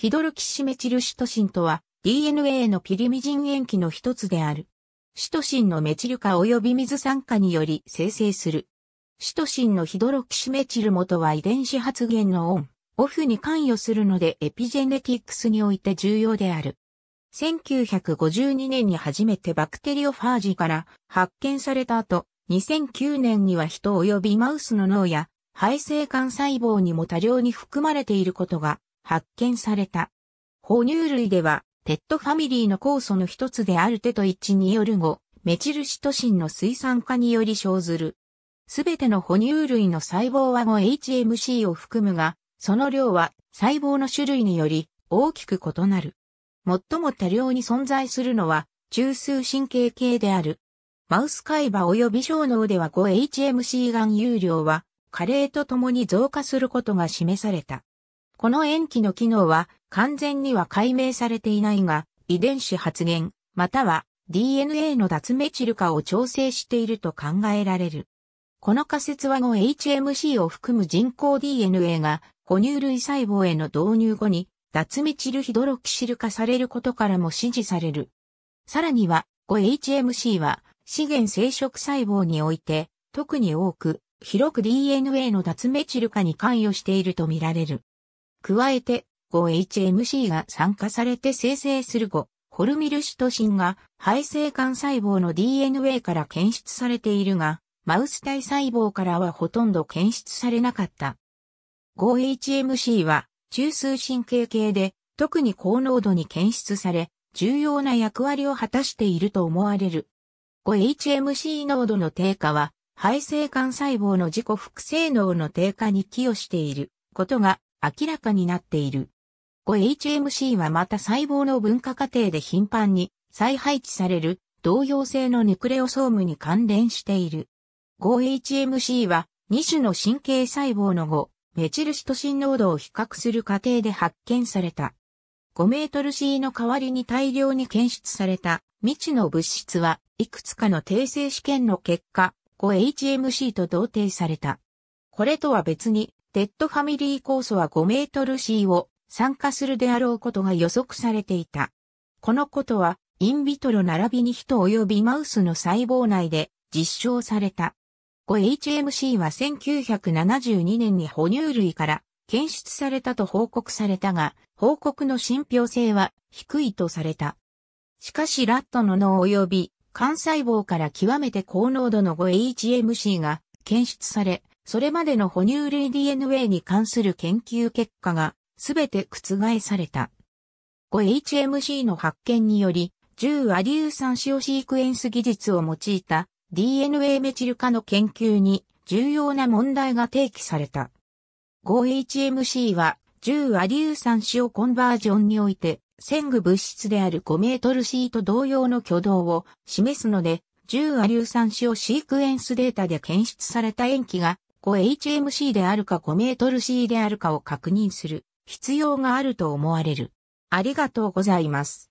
ヒドロキシメチルシトシンとは DNA のピリミジン塩基の一つである。シトシンのメチル化及び水酸化により生成する。シトシンのヒドロキシメチル元は遺伝子発現のオン、オフに関与するのでエピジェネティックスにおいて重要である。1952年に初めてバクテリオファージから発見された後、2009年には人及びマウスの脳や肺性幹細胞にも多量に含まれていることが発見された。哺乳類では、テッドファミリーの酵素の一つであるテト1による5、メチルシトシンの水酸化により生ずる。すべての哺乳類の細胞は 5HMC を含むが、その量は細胞の種類により大きく異なる。最も多量に存在するのは中枢神経系である。マウス海馬及び小脳では 5HMC 含有量は加齢とともに増加することが示された。この塩基の機能は完全には解明されていないが、遺伝子発現、または DNA の脱メチル化を調整していると考えられる。この仮説は後 HMC を含む人工 DNA が哺乳類細胞への導入後に脱メチルヒドロキシル化されることからも支持される。さらには、後 HMC は資源生殖細胞において特に多く広く DNA の脱メチル化に関与しているとみられる。加えて 5HMC が酸化されて生成する後、ホルミルシトシンが肺性幹細胞の DNA から検出されているが、マウス体細胞からはほとんど検出されなかった。5HMC は中枢神経系で特に高濃度に検出され、重要な役割を果たしていると思われる。5HMC 濃度の低下は、肺性幹細胞の自己複製能の低下に寄与していることが明らかになっている。5HMC はまた細胞の分化過程で頻繁に再配置される同様性のヌクレオソームに関連している。5HMC は2種の神経細胞の5、メチルシトシン濃度を比較する過程で発見された。5メートル C の代わりに大量に検出された未知の物質はいくつかの訂正試験の結果、5HMC と同定された。これとは別にデッドファミリー酵素は5メートル C を酸化するであろうことが予測されていた。このことは、インビトロ並びに人及びマウスの細胞内で実証された。5HMC は1972年に哺乳類から検出されたと報告されたが、報告の信憑性は低いとされた。しかしラットの脳及び肝細胞から極めて高濃度の 5HMC が検出され、それまでの哺乳類 DNA に関する研究結果がすべて覆された。5HMC の発見により、重アリウ酸塩シークエンス技術を用いた DNA メチル化の研究に重要な問題が提起された。5HMC は重アリウ酸塩コンバージョンにおいて線具物質である5メートル C と同様の挙動を示すので、重アリウ酸塩シークエンスデータで検出された塩基が 5HMC であるか 5m C であるかを確認する必要があると思われる。ありがとうございます。